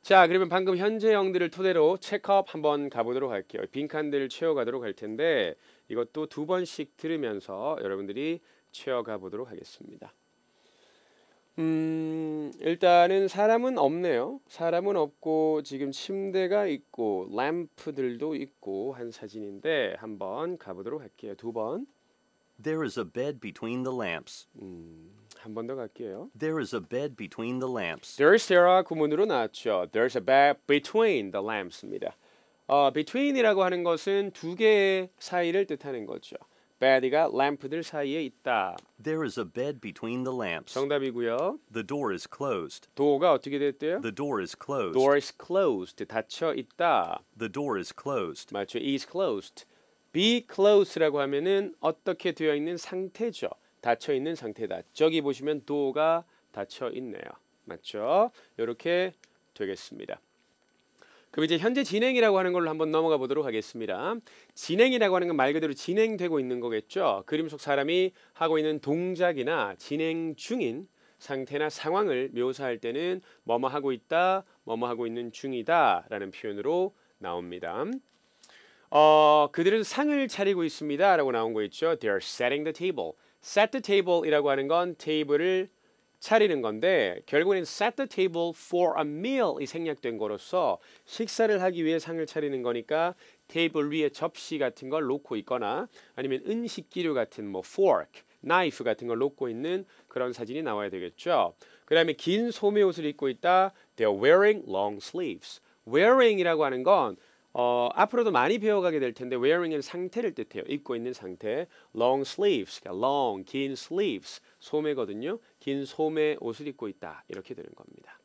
자, 그러면 방금 현재형들을 토대로 체크업 한번 가보도록 할게요. 빈칸들을 채워가도록 할 텐데 이것도 두 번씩 들으면서 여러분들이 채워가 보도록 하겠습니다. 음, 일단은 사람은 없네요. 사람은 없고 지금 침대가 있고 램프들도 있고 한 사진인데 한번 가보도록 할게요. 두 번. There is a bed between the lamps. 음, 한번 더 갈게요. There is a bed between the lamps. There's there'a 구문으로 나왔죠. There's a bed between the lamps입니다. 어, between이라고 하는 것은 두 개의 사이를 뜻하는 거죠. bed가 램프들 사이에 있다. There is a bed between the lamps. 정답이고요. The door is closed. 도어가 어떻게 됐대요? The door is closed. Door is closed. 닫혀 있다. The door is closed. 맞죠? is closed. be closed라고 하면은 어떻게 되어 있는 상태죠. 닫혀 있는 상태다. 저기 보시면 도어가 닫혀 있네요. 맞죠? 이렇게 되겠습니다. 그럼 이제 현재 진행이라고 하는 걸로 한번 넘어가 보도록 하겠습니다. 진행이라고 하는 건 말 그대로 진행되고 있는 거겠죠. 그림 속 사람이 하고 있는 동작이나 진행 중인 상태나 상황을 묘사할 때는 뭐뭐 하고 있다, 뭐뭐 하고 있는 중이다라는 표현으로 나옵니다. 어, 그들은 상을 차리고 있습니다라고 나온 거 있죠. They are setting the table. Set the table이라고 하는 건 테이블을 차리는 건데 결국에는 set the table for a meal이 생략된 거로서 식사를 하기 위해 상을 차리는 거니까 테이블 위에 접시 같은 걸 놓고 있거나 아니면 은식기류 같은 뭐 fork, knife 같은 걸 놓고 있는 그런 사진이 나와야 되겠죠. 그 다음에 긴 소매 옷을 입고 있다. They're wearing long sleeves. wearing이라고 하는 건 어, 앞으로도 많이 배워가게 될 텐데 wearing은 상태를 뜻해요. 입고 있는 상태. long sleeves, 그러니까 long, 긴 sleeves, 소매거든요. 긴 소매 옷을 입고 있다. 이렇게 되는 겁니다.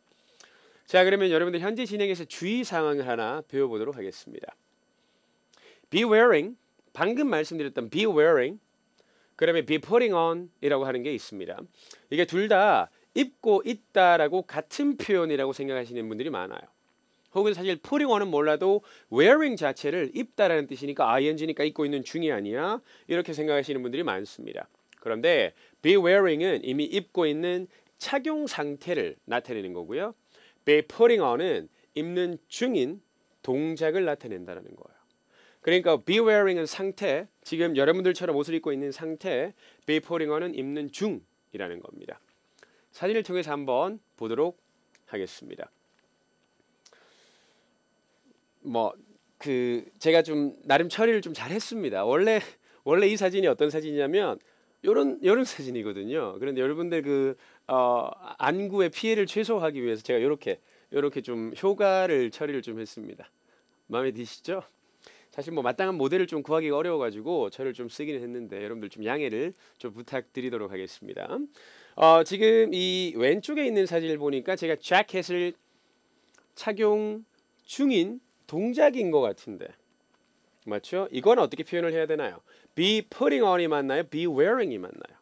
자, 그러면 여러분들 현재 진행에서 주의 사항을 하나 배워보도록 하겠습니다. be wearing, 방금 말씀드렸던 be wearing, 그 다음에 be putting on 이라고 하는 게 있습니다. 이게 둘 다 입고 있다라고 같은 표현이라고 생각하시는 분들이 많아요. 혹은 사실 putting on은 몰라도 wearing 자체를 입다라는 뜻이니까 ing니까 입고 있는 중이 아니야 이렇게 생각하시는 분들이 많습니다. 그런데 be wearing은 이미 입고 있는 착용 상태를 나타내는 거고요. be putting on은 입는 중인 동작을 나타낸다는 거예요. 그러니까 be wearing은 상태, 지금 여러분들처럼 옷을 입고 있는 상태, be putting on은 입는 중이라는 겁니다. 사진을 통해서 한번 보도록 하겠습니다. 뭐그 제가 좀 나름 처리를 좀 잘했습니다. 원래 원래 이 사진이 어떤 사진이냐면 요런 요런 사진이거든요. 그런데 여러분들 그 어, 안구의 피해를 최소화하기 위해서 제가 요렇게 요렇게 좀 효과를 처리를 좀 했습니다. 마음에 드시죠? 사실 뭐 마땅한 모델을 좀 구하기가 어려워가지고 저를 좀쓰기는 했는데 여러분들 좀 양해를 좀 부탁드리도록 하겠습니다. 어, 지금 이 왼쪽에 있는 사진을 보니까 제가 자켓을 착용 중인 동작인 것 같은데 맞죠? 이건 어떻게 표현을 해야 되나요? be putting on이 맞나요? be wearing이 맞나요?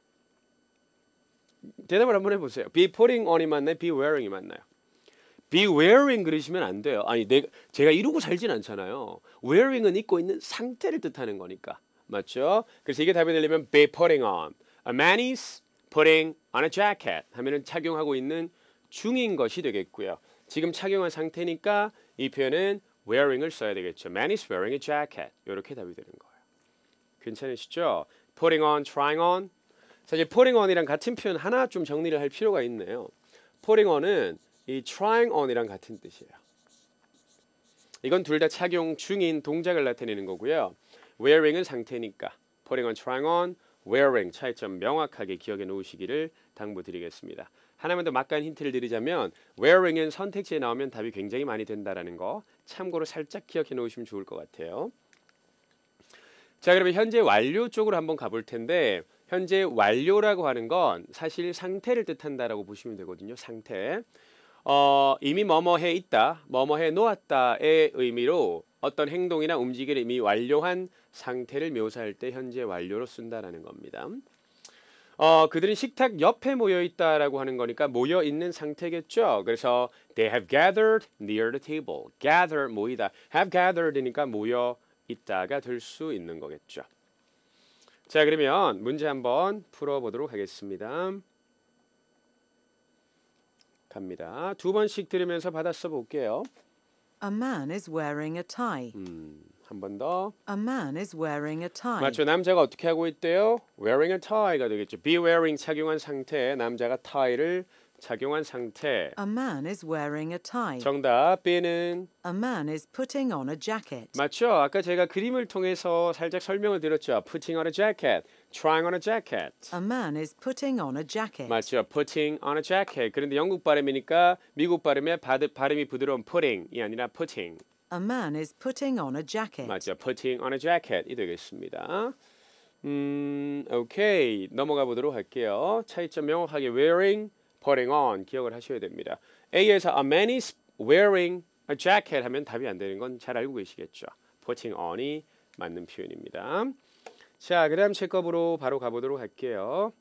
대답을 한번 해보세요. be putting on이 맞나요? be wearing이 맞나요? be wearing 그러시면 안 돼요. 아니 내가 제가 이러고 살진 않잖아요. wearing은 입고 있는 상태를 뜻하는 거니까 맞죠? 그래서 이게 답이 되려면 be putting on. A man is putting on a jacket 하면은 착용하고 있는 중인 것이 되겠고요. 지금 착용한 상태니까 이 표현은 wearing을 써야 되겠죠. Man is wearing a jacket. 이렇게 답이 되는 거예요. 괜찮으시죠? putting on, trying on. 사실 putting on이랑 같은 표현 하나 좀 정리를 할 필요가 있네요. putting on은 이 trying on이랑 같은 뜻이에요. 이건 둘 다 착용 중인 동작을 나타내는 거고요. wearing은 상태니까 putting on, trying on, wearing 차이점 명확하게 기억해 놓으시기를 당부드리겠습니다. 하나만 더 막간 힌트를 드리자면 wearing은 선택지에 나오면 답이 굉장히 많이 된다라는 거 참고로 살짝 기억해 놓으시면 좋을 것 같아요. 자 그러면 현재 완료 쪽으로 한번 가볼 텐데 현재 완료라고 하는 건 사실 상태를 뜻한다라고 보시면 되거든요. 상태. 어, 이미 뭐뭐해 있다, 뭐뭐해 놓았다의 의미로 어떤 행동이나 움직임을 이미 완료한 상태를 묘사할 때 현재 완료로 쓴다라는 겁니다. 어, 그들은 식탁 옆에 모여 있다라고 하는 거니까 모여 있는 상태겠죠. 그래서 they have gathered near the table. gather 모이다. have gathered니까 이 모여 있다가 될 수 있는 거겠죠. 자, 그러면 문제 한번 풀어 보도록 하겠습니다. 갑니다. 두 번씩 들으면서 받아 써 볼게요. A man is wearing a tie. 음. 한번 더. A man is wearing a tie. 맞죠. 남자가 어떻게 하고 있대요? Wearing a tie가 되겠죠. Be wearing 착용한 상태. 남자가 tie를 착용한 상태. A man is wearing a tie. 정답 B는 A man is putting on a jacket. 맞죠? 아까 제가 그림을 통해서 살짝 설명을 드렸죠. Putting on a jacket. Trying on a jacket. A man is putting on a jacket. 맞죠? Putting on a jacket. 그런데 영국 발음이니까 미국 발음의 발음이 부드러운 putting이 아니라 putting. A man is putting on a jacket. 맞죠. putting on a jacket이 되겠습니다. 음, 오케이. 넘어가 보도록 할게요. 차이점 명확하게 wearing, putting on 기억을 하셔야 됩니다. A에서 a man is wearing a jacket 하면 답이 안 되는 건 잘 알고 계시겠죠. putting on이 맞는 표현입니다. 자, 그다음 체크업으로 바로 가보도록 할게요.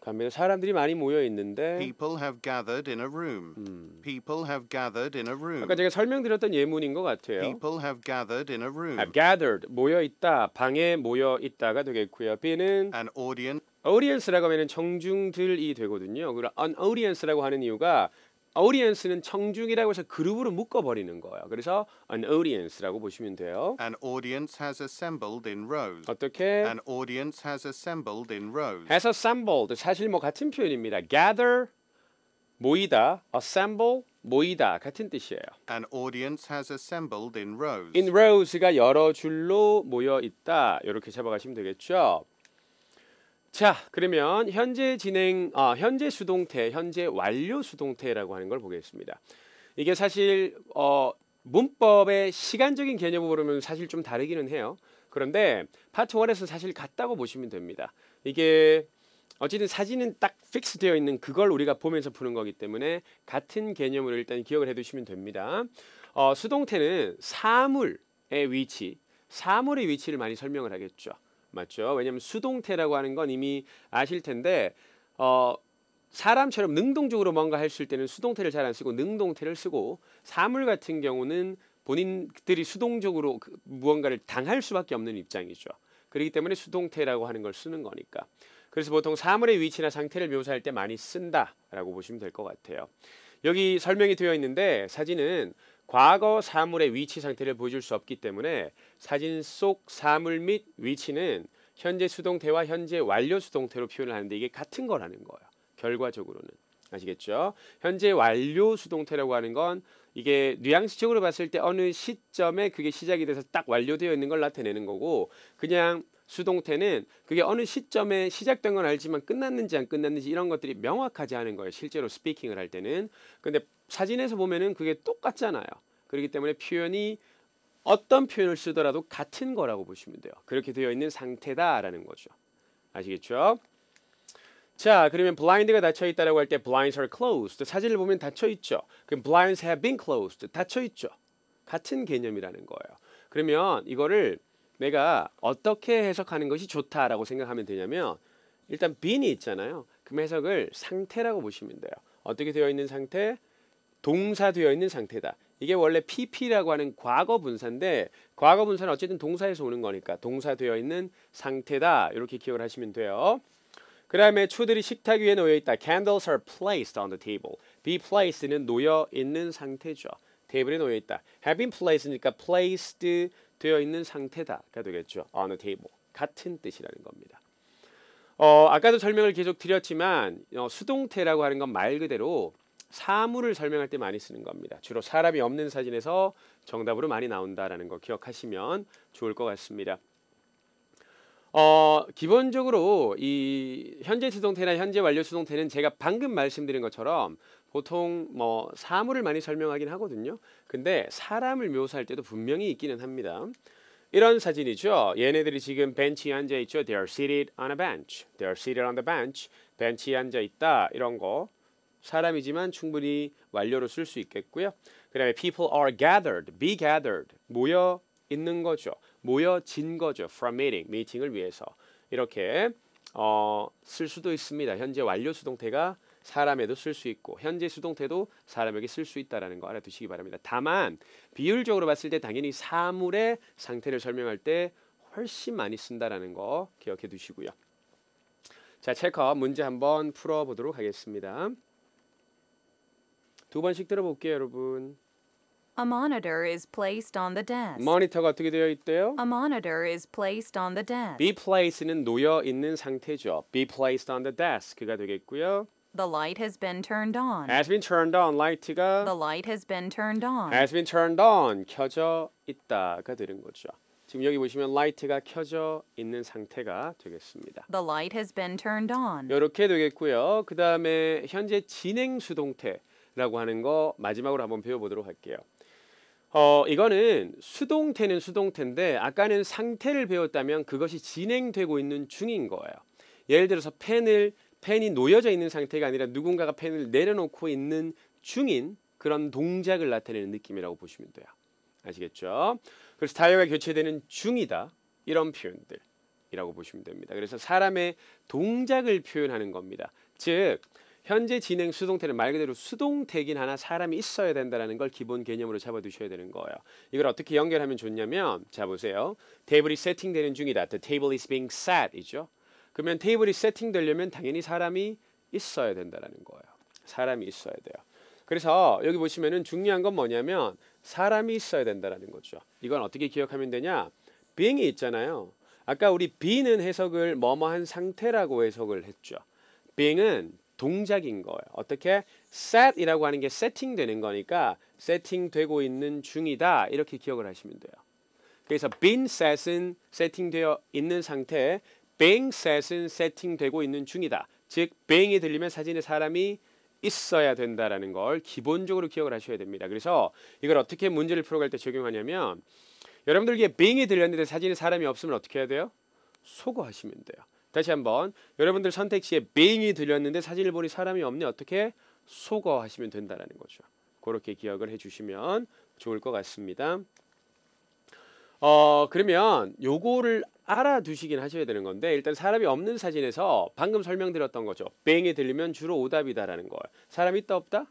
감회가 사람들이 많이 모여 있는데 People have gathered in a room. 음. People have gathered in a room. 아까 제가 설명드렸던 예문인 것 같아요. People have gathered in a room. have gathered 모여 있다 방에 모여 있다가 되겠고요. B는 An audience. audience라고 하면 청중들이 되거든요. 그리고 an audience라고 하는 이유가 audience는 청중이라고 해서 그룹으로 묶어버리는 거예요. 그래서 an audience라고 보시면 돼요. An audience has assembled in rows. 어떻게? An audience has assembled in rows. has assembled 사실 뭐 같은 표현입니다. gather 모이다, assemble 모이다 같은 뜻이에요. An audience has assembled in rows. In rows가 여러 줄로 모여 있다. 이렇게 잡아가시면 되겠죠. 자 그러면 현재 진행 아, 현재 수동태 현재 완료 수동태라고 하는 걸 보겠습니다 이게 사실 어, 문법의 시간적인 개념으로 보면 사실 좀 다르기는 해요 그런데 파트 원에서 사실 같다고 보시면 됩니다 이게 어쨌든 사진은 딱 픽스 되어 있는 그걸 우리가 보면서 푸는 거기 때문에 같은 개념으로 일단 기억을 해 두시면 됩니다 어, 수동태는 사물의 위치 사물의 위치를 많이 설명을 하겠죠 맞죠? 왜냐하면 수동태라고 하는 건 이미 아실 텐데 어, 사람처럼 능동적으로 뭔가 했을 때는 수동태를 잘 안 쓰고 능동태를 쓰고 사물 같은 경우는 본인들이 수동적으로 그 무언가를 당할 수밖에 없는 입장이죠. 그렇기 때문에 수동태라고 하는 걸 쓰는 거니까. 그래서 보통 사물의 위치나 상태를 묘사할 때 많이 쓴다라고 보시면 될 것 같아요. 여기 설명이 되어 있는데 사진은 과거 사물의 위치 상태를 보여줄 수 없기 때문에 사진 속 사물 및 위치는 현재 수동태와 현재 완료 수동태로 표현을 하는데 이게 같은 거라는 거예요. 결과적으로는. 아시겠죠? 현재 완료 수동태라고 하는 건 이게 뉘앙스적으로 봤을 때 어느 시점에 그게 시작이 돼서 딱 완료되어 있는 걸 나타내는 거고 그냥 수동태는 그게 어느 시점에 시작된 건 알지만 끝났는지 안 끝났는지 이런 것들이 명확하지 않은 거예요. 실제로 스피킹을 할 때는. 근데 사진에서 보면은 그게 똑같잖아요. 그렇기 때문에 표현이 어떤 표현을 쓰더라도 같은 거라고 보시면 돼요. 그렇게 되어 있는 상태다라는 거죠. 아시겠죠? 자, 그러면 blind가 닫혀 있다라고 할 때 blinds are closed. 사진을 보면 닫혀 있죠. 그럼 blinds have been closed. 닫혀 있죠. 같은 개념이라는 거예요. 그러면 이거를 내가 어떻게 해석하는 것이 좋다라고 생각하면 되냐면 일단 been이 있잖아요. 그럼 해석을 상태라고 보시면 돼요. 어떻게 되어 있는 상태? 동사되어 있는 상태다. 이게 원래 PP라고 하는 과거 분사인데 과거 분사는 어쨌든 동사에서 오는 거니까 동사되어 있는 상태다. 이렇게 기억을 하시면 돼요. 그 다음에 초들이 식탁 위에 놓여 있다. Candles are placed on the table. Be placed는 놓여 있는 상태죠. 테이블에 놓여 있다. Have been placed니까 placed 되어 있는 상태다가 되겠죠. On the table. 같은 뜻이라는 겁니다. 어, 아까도 설명을 계속 드렸지만 어, 수동태라고 하는 건 말 그대로 사물을 설명할 때 많이 쓰는 겁니다. 주로 사람이 없는 사진에서 정답으로 많이 나온다라는 거 기억하시면 좋을 것 같습니다. 어, 기본적으로 이 현재 수동태나 현재 완료 수동태는 제가 방금 말씀드린 것처럼 보통 뭐 사물을 많이 설명하긴 하거든요. 근데 사람을 묘사할 때도 분명히 있기는 합니다. 이런 사진이죠. 얘네들이 지금 벤치에 앉아 있죠. They are seated on a bench. They are seated on the bench. 벤치에 앉아 있다. 이런 거. 사람이지만 충분히 완료로 쓸 수 있겠고요. 그 다음에 people are gathered, be gathered, 모여 있는 거죠. 모여진 거죠. from meeting, 미팅을 위해서. 이렇게 어, 쓸 수도 있습니다. 현재 완료 수동태가 사람에도 쓸 수 있고 현재 수동태도 사람에게 쓸 수 있다라는 거 알아두시기 바랍니다. 다만 비율적으로 봤을 때 당연히 사물의 상태를 설명할 때 훨씬 많이 쓴다라는 거 기억해 두시고요. 자, 체크업 문제 한번 풀어 보도록 하겠습니다. 두 번씩 들어볼게요, 여러분. A monitor is placed on the desk. 모니터가 어떻게 되어 있대요? A monitor is placed on the desk. Be placed는 놓여 있는 상태죠. Be placed on the desk가 되겠고요. The light has been turned on. Has been turned on. light가 The light has been turned on. Has been turned on. 켜져 있다가 되는 거죠. 지금 여기 보시면 light가 켜져 있는 상태가 되겠습니다. The light has been turned on. 이렇게 되겠고요. 그 다음에 현재 진행 수동태 라고 하는 거 마지막으로 한번 배워보도록 할게요. 어, 이거는 수동태는 수동태인데 아까는 상태를 배웠다면 그것이 진행되고 있는 중인 거예요. 예를 들어서 펜을 펜이 놓여져 있는 상태가 아니라 누군가가 펜을 내려놓고 있는 중인 그런 동작을 나타내는 느낌이라고 보시면 돼요. 아시겠죠? 그래서 타이어가 교체되는 중이다. 이런 표현들이라고 보시면 됩니다. 그래서 사람의 동작을 표현하는 겁니다. 즉 현재 진행 수동태는 말 그대로 수동태긴 하나 사람이 있어야 된다는 걸 기본 개념으로 잡아두셔야 되는 거예요. 이걸 어떻게 연결하면 좋냐면 자 보세요. 테이블이 세팅되는 중이다. The table is being set 이죠. 그러면 테이블이 세팅되려면 당연히 사람이 있어야 된다는 거예요. 사람이 있어야 돼요. 그래서 여기 보시면 중요한 건 뭐냐면 사람이 있어야 된다는 거죠. 이건 어떻게 기억하면 되냐? being이 있잖아요. 아까 우리 be는 해석을 뭐뭐한 상태라고 해석을 했죠. being은 동작인 거예요. 어떻게 set이라고 하는 게 세팅되는 거니까 세팅되고 있는 중이다 이렇게 기억을 하시면 돼요. 그래서 been set은 세팅되어 있는 상태, being set은 세팅되고 있는 중이다. 즉 being이 들리면 사진에 사람이 있어야 된다라는 걸 기본적으로 기억을 하셔야 됩니다. 그래서 이걸 어떻게 문제를 풀어갈 때 적용하냐면 여러분들이게 being이 들렸는데 사진에 사람이 없으면 어떻게 해야 돼요? 소거하시면 돼요. 다시 한번 여러분들 선택 지에 being이 들렸는데 사진을 보니 사람이 없네 어떻게 속어 하시면 된다라는 거죠. 그렇게 기억을 해주시면 좋을 것 같습니다. 어 그러면 요거를 알아두시긴 하셔야 되는 건데 일단 사람이 없는 사진에서 방금 설명드렸던 거죠. being이 들리면 주로 오답이다라는 걸. 사람 있다 없다?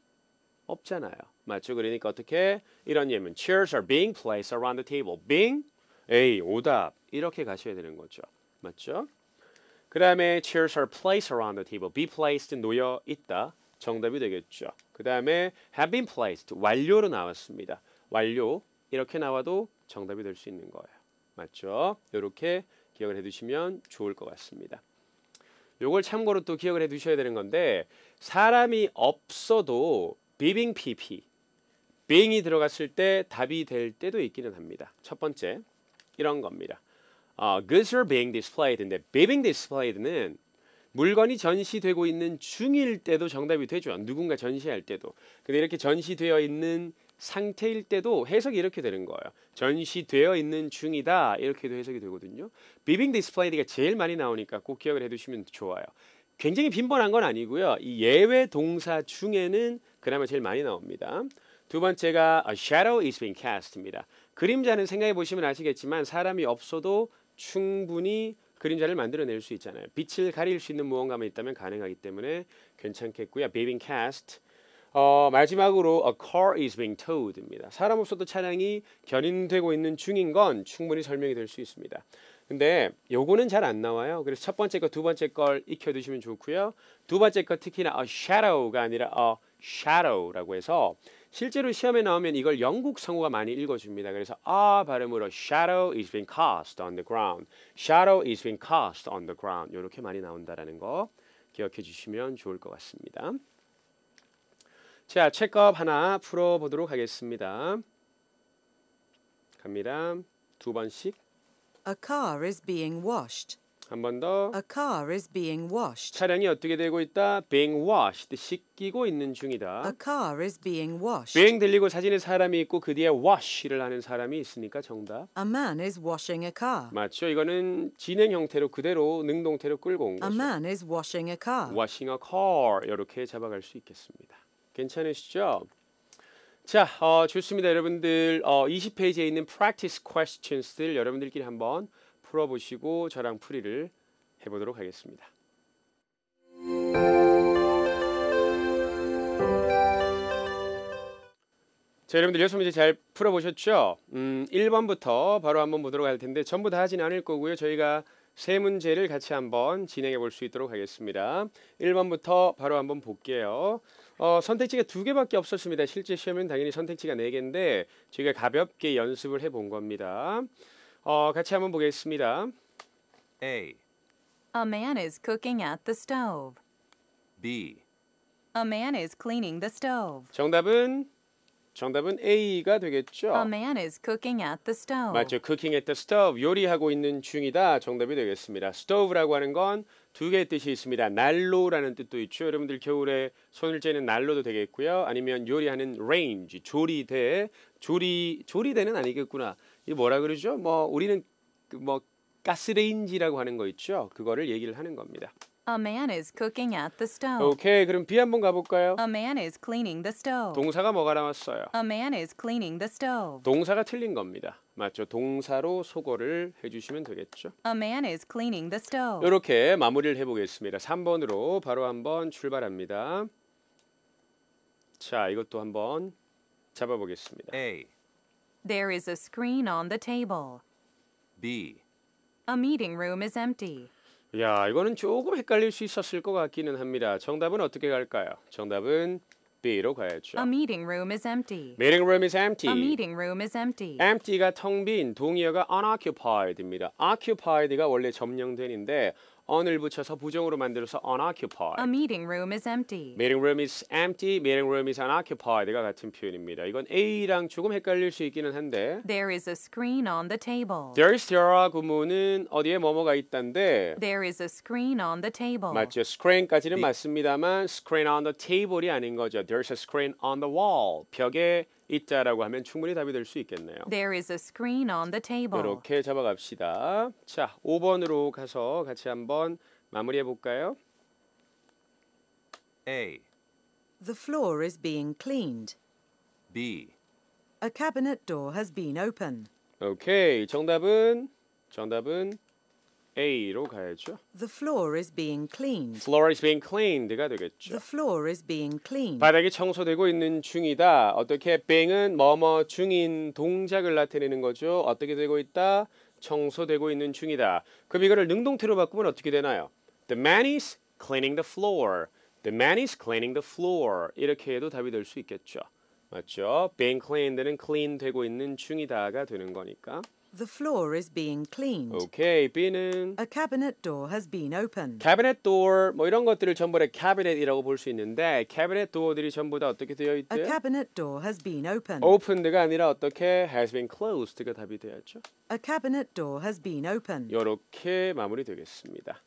없잖아요. 맞죠? 그러니까 어떻게 이런 예문 chairs are being placed around the table. being 에이 오답 이렇게 가셔야 되는 거죠. 맞죠? 그 다음에 chairs are placed around the table. be placed 놓여 있다. 정답이 되겠죠. 그 다음에 have been placed 완료로 나왔습니다. 완료 이렇게 나와도 정답이 될 수 있는 거예요. 맞죠? 이렇게 기억을 해두시면 좋을 것 같습니다. 요걸 참고로 또 기억을 해두셔야 되는 건데 사람이 없어도 being pp being이 들어갔을 때 답이 될 때도 있기는 합니다. 첫 번째 이런 겁니다. 어, goods are being displayed인데 being displayed는 물건이 전시되고 있는 중일 때도 정답이 되죠. 누군가 전시할 때도. 근데 이렇게 전시되어 있는 상태일 때도 해석이 이렇게 되는 거예요. 전시되어 있는 중이다 이렇게도 해석이 되거든요. being displayed가 제일 많이 나오니까 꼭 기억을 해두시면 좋아요. 굉장히 빈번한 건 아니고요. 이 예외 동사 중에는 그나마 제일 많이 나옵니다. 두 번째가 a shadow is being cast입니다. 그림자는 생각해 보시면 아시겠지만 사람이 없어도 충분히 그림자를 만들어낼 수 있잖아요. 빛을 가릴 수 있는 무언가만 있다면 가능하기 때문에 괜찮겠고요. Being cast. 어, 마지막으로 a car is being towed입니다. 사람 없어도 차량이 견인되고 있는 중인 건 충분히 설명이 될 수 있습니다. 근데 요거는 잘 안 나와요. 그래서 첫 번째 거, 두 번째 걸 익혀 두시면 좋고요. 두 번째 거 특히나 a shadow가 아니라 a shadow라고 해서 실제로 시험에 나오면 이걸 영국 성우가 많이 읽어줍니다. 그래서 아 발음으로 shadow is being cast on the ground, shadow is being cast on the ground 이렇게 많이 나온다라는 거 기억해 주시면 좋을 것 같습니다. 자, 책업 하나 풀어보도록 하겠습니다. 갑니다. 두 번씩. A car is being washed. 한번 더. A car is being washed. 차량이 어떻게 되고 있다? Being washed. 씻기고 있는 중이다. A car is being washed. 비행 들리고 사진에 사람이 있고 그 뒤에 wash를 하는 사람이 있으니까 정답. A man is washing a car. 맞죠? 이거는 진행 형태로 그대로 능동태로 끌고 온 거죠. A man is washing a car. Washing a car. 이렇게 잡아갈 수 있겠습니다. 괜찮으시죠? 자, 어, 좋습니다. 여러분들 어, 20페이지에 있는 practice questions들 여러분들끼리 한번 풀어보시고 저랑 풀이를 해보도록 하겠습니다. 자 여러분들 여섯 문제 잘 풀어보셨죠? 음, 1번부터 바로 한번 보도록 할 텐데 전부 다 하진 않을 거고요. 저희가 세 문제를 같이 한번 진행해 볼 수 있도록 하겠습니다. 1번부터 바로 한번 볼게요. 어, 선택지가 두 개밖에 없었습니다. 실제 시험은 당연히 선택지가 네 개인데 저희가 가볍게 연습을 해본 겁니다. 어, 같이 한번 보겠습니다. A. A man is cooking at the stove. B. A man is cleaning the stove. 정답은 정답은 A가 되겠죠. A man is cooking at the stove. 맞죠. cooking at the stove. 요리하고 있는 중이다. 정답이 되겠습니다. stove라고 하는 건 두 개의 뜻이 있습니다. 난로라는 뜻도 있죠. 여러분들 겨울에 손을 째는 난로도 되겠고요. 아니면 요리하는 range, 조리대, 조리 조리대는 아니겠구나. 이 뭐라 그러죠? 뭐 우리는 그 뭐 가스레인지라고 하는 거 있죠? 그거를 얘기를 하는 겁니다. A man is cooking at the stove. 오케이, 그럼 B 한번 가볼까요? A man is cleaning the stove. 동사가 뭐가 나왔어요? A man is cleaning the stove. 동사가 틀린 겁니다. 맞죠? 동사로 소거를 해주시면 되겠죠. A man is cleaning the stove. 이렇게 마무리를 해보겠습니다. 3번으로 바로 한번 출발합니다. 자, 이것도 한번 잡아보겠습니다. A. There is a screen on the table. B. A meeting room is empty. 야, 이거는 조금 헷갈릴 수 있었을 것 같기는 합니다. 정답은 어떻게 갈까요? 정답은 B로 가야죠. A meeting room is empty. Meeting room is empty. A meeting room is empty. Empty가 텅 빈, 동의어가 unoccupied입니다. Occupied가 원래 점령된인데 on을 붙여서 부정으로 만들어서 unoccupied. A meeting room is empty. Meeting room is empty. Meeting room is unoccupied가 같은 표현입니다. 이건 A랑 조금 헷갈릴 수 있기는 한데. There is a screen on the table. There is there 구문은 어디에 뭐뭐가 있단데. There is a screen on the table. 맞죠. screen까지는 맞습니다만 screen on the table이 아닌 거죠. There's i a screen on the wall. 벽에 있다라고 하면 충분히 답이 될 수 있겠네요. There is a screen on the table. 이렇게 잡아갑시다. 자, 5번으로 가서 같이 한번 마무리해 볼까요? A. The floor is being cleaned. B. A cabinet door has been opened. 오케이. 정답은 정답은 A로 가야죠. The floor is being cleaned. Floor is being cleaned가 되겠죠. The floor is being cleaned. 바닥이 청소되고 있는 중이다. 어떻게 being은 뭐뭐 중인 동작을 나타내는 거죠. 어떻게 되고 있다? 청소되고 있는 중이다. 그럼 이거를 능동태로 바꾸면 어떻게 되나요? The man is cleaning the floor. The man is cleaning the floor. 이렇게 해도 답이 될 수 있겠죠. 맞죠? being cleaned는 clean 되고 있는 중이다가 되는 거니까. The floor is being cleaned. 오케이, B는 A cabinet door has been opened. cabinet door 뭐 이런 것들을 전부 다 cabinet이라고 볼 수 있는데 cabinet door들이 전부 다 어떻게 되어 있대? A cabinet door has been opened. opened가 아니라 어떻게 has been closed가 답이 되었죠? A cabinet door has been opened. 이렇게 마무리되겠습니다.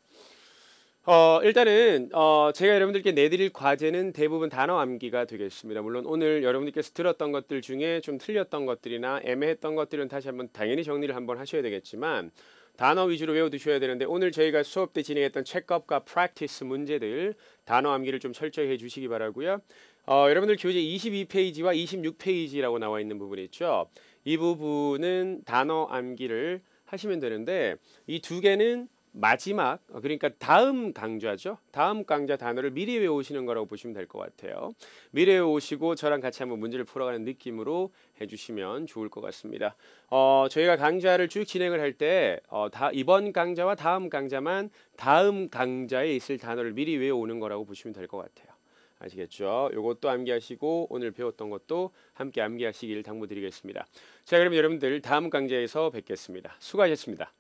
어, 일단은 어, 제가 여러분들께 내드릴 과제는 대부분 단어 암기가 되겠습니다. 물론 오늘 여러분들께서 들었던 것들 중에 좀 틀렸던 것들이나 애매했던 것들은 다시 한번 당연히 정리를 한번 하셔야 되겠지만 단어 위주로 외워두셔야 되는데 오늘 저희가 수업 때 진행했던 체크업과 프랙티스 문제들 단어 암기를 좀 철저히 해주시기 바라고요. 어, 여러분들 교재 22페이지와 26페이지라고 나와 있는 부분이 있죠. 이 부분은 단어 암기를 하시면 되는데 이 두 개는 마지막 어, 그러니까 다음 강좌죠. 다음 강좌 단어를 미리 외우시는 거라고 보시면 될 것 같아요. 미리 외우시고 저랑 같이 한번 문제를 풀어가는 느낌으로 해주시면 좋을 것 같습니다. 어, 저희가 강좌를 쭉 진행을 할 때 어, 이번 강좌와 다음 강좌만 다음 강좌에 있을 단어를 미리 외우는 거라고 보시면 될 것 같아요. 아시겠죠? 요것도 암기하시고 오늘 배웠던 것도 함께 암기하시길 당부드리겠습니다. 자 그럼 여러분들 다음 강좌에서 뵙겠습니다. 수고하셨습니다.